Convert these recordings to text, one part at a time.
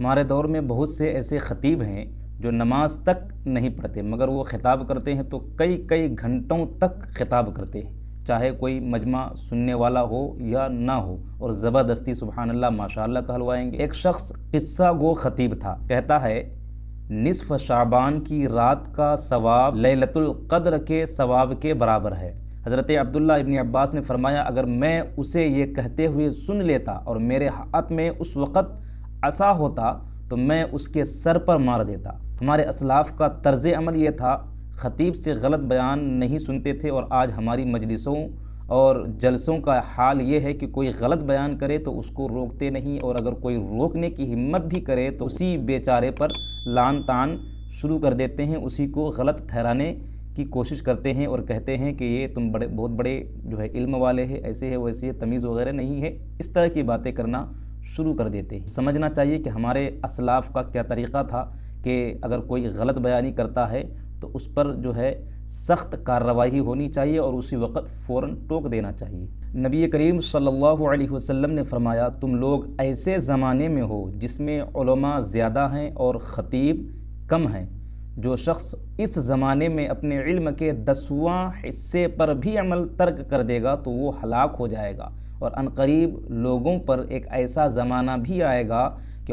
हमारे दौर में बहुत से ऐसे ख़तीब हैं जो नमाज तक नहीं पढ़ते मगर वो ख़िताब करते हैं तो कई कई घंटों तक ख़िताब करते हैं चाहे कोई मजमा सुनने वाला हो या ना हो और ज़बरदस्ती सुबहानल्ला माशाल्लाह कहलवाएंगे एक शख्स किस्सा गो ख़तीब था कहता है निसफ़ शाबान की रात का सवाब लतुल्क़द्र कद्र के सवाब के बराबर है हज़रत अब्दुल्ला इबन अब्बास ने फरमाया अगर मैं उसे ये कहते हुए सुन लेता और मेरे हाथ में उस वक़्त असा होता तो मैं उसके सर पर मार देता हमारे असलाफ का तर्ज अमल ये था ख़तीब से गलत बयान नहीं सुनते थे और आज हमारी मजलिसों और जलसों का हाल ये है कि कोई गलत बयान करे तो उसको रोकते नहीं और अगर कोई रोकने की हिम्मत भी करे तो उसी बेचारे पर लान तान शुरू कर देते हैं उसी को गलत ठहराने की कोशिश करते हैं और कहते हैं कि ये तुम बड़े बहुत बड़े जो है इल्म वाले हैं ऐसे है वैसे है तमीज़ वगैरह नहीं है इस तरह की बातें करना शुरू कर देते हैं समझना चाहिए कि हमारे असलाफ का क्या तरीक़ा था कि अगर कोई गलत बयानी करता है तो उस पर जो है सख्त कार्रवाई होनी चाहिए और उसी वक़्त फ़ौर टोक देना चाहिए नबी करीम सल्लल्लाहु अलैहि वसल्लम ने फरमाया तुम लोग ऐसे ज़माने में हो जिसमें ज़्यादा हैं और ख़तीब कम हैं जो शख्स इस ज़माने में अपने इल्म के दसवां हिस्से पर भी अमल तर्क कर देगा तो वो हलाक हो जाएगा और अनकरीब लोगों पर एक ऐसा ज़माना भी आएगा कि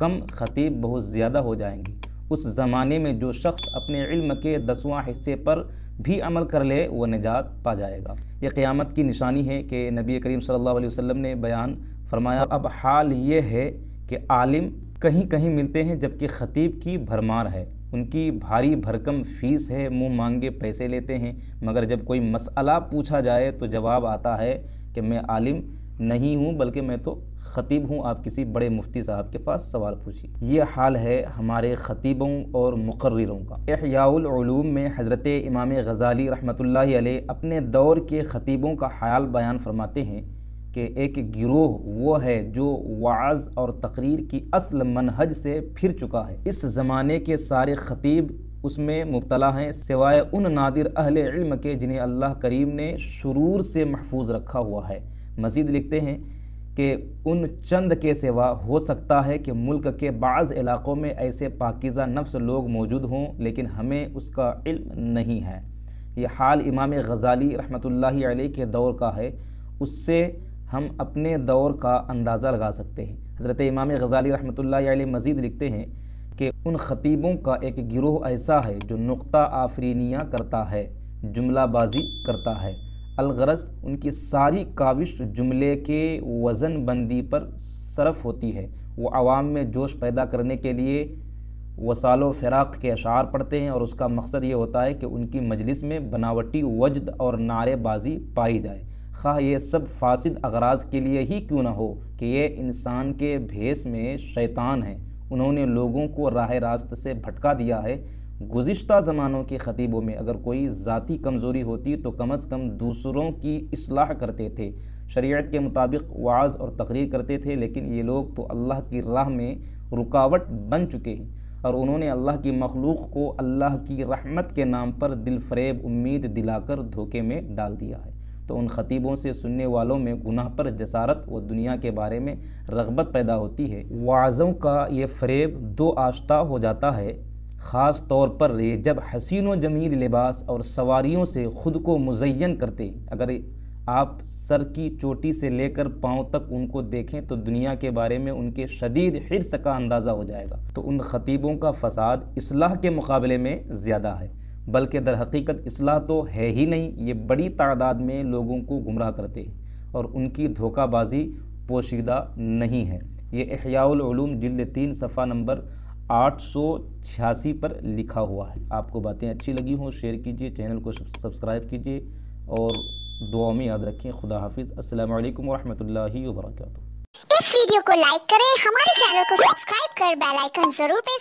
कम ख़तीब बहुत ज़्यादा हो जाएंगी उस ज़माने में जो शख्स अपने इल्म के दसवां हिस्से पर भी अमल कर ले वह निजात पा जाएगा ये क़्यामत की निशानी है कि नबी करीम सल्लल्लाहु अलैहि वसल्लम ने बयान फरमाया अब हाल ये है कि आलिम कहीं कहीं मिलते हैं जबकि ख़तीब की भरमार है उनकी भारी भरकम फीस है मुंह मांगे पैसे लेते हैं मगर जब कोई मसला पूछा जाए तो जवाब आता है कि मैं आलिम नहीं हूँ बल्कि मैं तो ख़तीब हूँ आप किसी बड़े मुफ्ती साहब के पास सवाल पूछिए ये हाल है हमारे ख़तीबों और मुकर्रों का अहयालूम में हज़रत इमाम गज़ाली रहमत अपने दौर के ख़तीबों का ख्याल बयान फरमाते हैं कि एक गिरोह वो है जो वाज और तकरीर की असल मनहज से फिर चुका है इस ज़माने के सारे ख़तीब उसमें मुबतला हैं सिवाय उन नादिर अहल इल्म के जिन्हें अल्लाह करीम ने शुरूर से महफूज रखा हुआ है मज़ीद लिखते हैं कि उन चंद के सिवा हो सकता है कि मुल्क के बाज़ इलाक़ों में ऐसे पाकिज़ा नफ्स लोग मौजूद हों लेकिन हमें उसका इल्म नहीं है ये हाल इमाम गज़ाली रहमत अलैह के दौर का है उससे हम अपने दौर का अंदाज़ा लगा सकते हैं हज़रत इमाम गज़ाली रहमत मज़ीद लिखते हैं कि उन ख़तीबों का एक गिरोह ऐसा है जो नुक़ा आफरीनिया करता है जुमलाबाजी करता है अलगरस उनकी सारी काविश जुमले के वज़न बंदी पर सरफ होती है वो आवाम में जोश पैदा करने के लिए वसालो फ़िराक के अशार पढ़ते हैं और उसका मकसद ये होता है कि उनकी मजलिस में बनावटी वजद और नारेबाजी पाई जाए खा ये सब फासिद अगराज के लिए ही क्यों ना हो कि ये इंसान के भेस में शैतान है उन्होंने लोगों को राह रास्त से भटका दिया है गुज्त ज़मानों के ख़तीबों में अगर कोई ज़ाती कमज़ोरी होती तो कम अज़ कम दूसरों की असलाह करते थे शरीयत के मुताबिक वाज और तकरीर करते थे लेकिन ये लोग तो अल्लाह की राह में रुकावट बन चुके हैं और उन्होंने अल्लाह की मखलूक को अल्लाह की रहमत के नाम पर दिलफरेब उम्मीद दिलाकर धोखे में डाल दिया है तो उन ख़तीबों से सुनने वालों में गुनाह पर जसारत व दुनिया के बारे में रगबत पैदा होती है वाज़ों का ये फ्रेब दो आश्ता हो जाता है ख़ास तौर पर जब हसीन व जमील लिबास और सवारियों से ख़ुद को मुजैन करते अगर आप सर की चोटी से लेकर पाँव तक उनको देखें तो दुनिया के बारे में उनके शदीद हिरस का अंदाज़ा हो जाएगा तो उन ख़तीबों का फसाद असलाह के मुकाबले में ज़्यादा है बल्कि दर हकीकत असलाह तो है ही नहीं ये बड़ी तादाद में लोगों को गुमराह करते हैं और उनकी धोखाबाजी पोशीदा नहीं है ये अहियालूम जल्द तीन सफ़ा नंबर आठ सौ छियासी पर लिखा हुआ है आपको बातें अच्छी लगी हों शेयर कीजिए चैनल को सब्सक्राइब कीजिए और दुआ में याद रखें खुदा हाफिज़ अल्लाम वरहमल वर्क इस वीडियो को लाइक करें हमारे चैनल को सब्सक्राइब कर बेल आइकन जरूर